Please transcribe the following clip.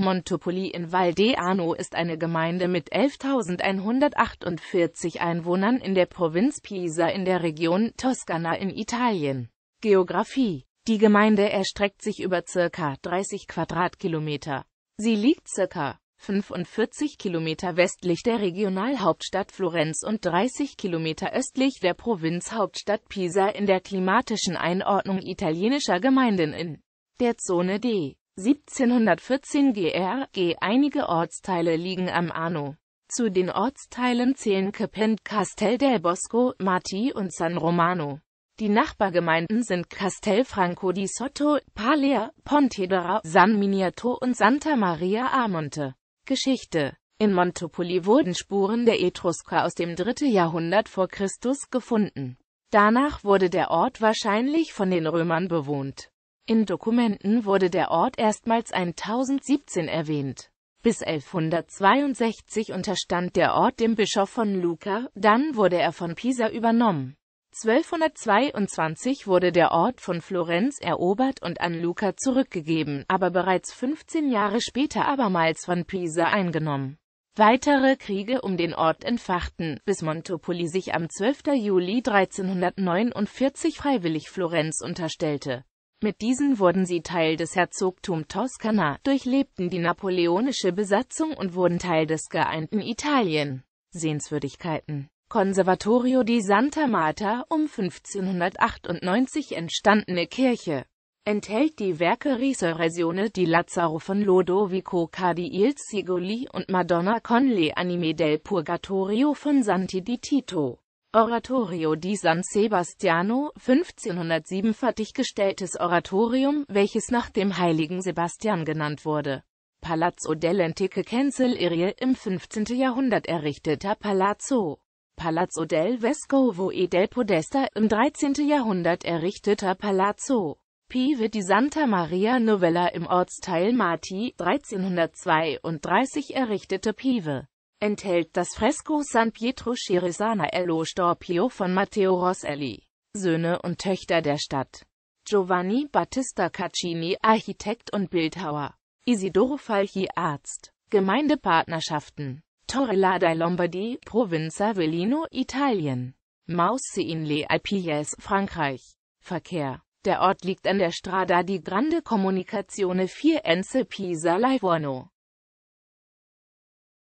Montopoli in Val d'Arno ist eine Gemeinde mit 11.148 Einwohnern in der Provinz Pisa in der Region Toskana in Italien. Geografie Die Gemeinde erstreckt sich über ca. 30 Quadratkilometer. Sie liegt ca. 45 Kilometer westlich der Regionalhauptstadt Florenz und 30 Kilometer östlich der Provinzhauptstadt Pisa in der klimatischen Einordnung italienischer Gemeinden in der Zone D. 1714 gr. G. Einige Ortsteile liegen am Arno. Zu den Ortsteilen zählen Capen, Castel del Bosco, Marti und San Romano. Die Nachbargemeinden sind Castelfranco di Sotto, Palea, Pontedera, San Miniato und Santa Maria a Monte. Geschichte In Montopoli wurden Spuren der Etrusker aus dem 3. Jahrhundert vor Christus gefunden. Danach wurde der Ort wahrscheinlich von den Römern bewohnt. In Dokumenten wurde der Ort erstmals 1017 erwähnt. Bis 1162 unterstand der Ort dem Bischof von Luca, dann wurde er von Pisa übernommen. 1222 wurde der Ort von Florenz erobert und an Luca zurückgegeben, aber bereits 15 Jahre später abermals von Pisa eingenommen. Weitere Kriege um den Ort entfachten, bis Montopoli sich am 12. Juli 1349 freiwillig Florenz unterstellte mit diesen wurden sie Teil des Herzogtum Toskana, durchlebten die napoleonische Besatzung und wurden Teil des geeinten Italien. Sehenswürdigkeiten Conservatorio di Santa Marta, um 1598 entstandene Kirche, enthält die Werke Risorrezione di Lazzaro von Lodovico Cardi il Sigoli und Madonna con le anime del Purgatorio von Santi di Tito. Oratorio di San Sebastiano, 1507 fertiggestelltes Oratorium, welches nach dem heiligen Sebastian genannt wurde. Palazzo Cancel Irie im 15. Jahrhundert errichteter Palazzo. Palazzo del Vescovo e del Podesta, im 13. Jahrhundert errichteter Palazzo. Pieve di Santa Maria Novella im Ortsteil Marti, 1332 errichtete Pieve enthält das Fresko San Pietro Scheresana Ello Storpio von Matteo Rosselli, Söhne und Töchter der Stadt. Giovanni Battista Caccini, Architekt und Bildhauer. Isidoro Falchi, Arzt. Gemeindepartnerschaften. Torrella dei Lombardi, Provinza Velino, Italien. Mausse in les Alpilles, Frankreich. Verkehr. Der Ort liegt an der Strada di Grande Comunicazione 4 Ense Pisa Livorno.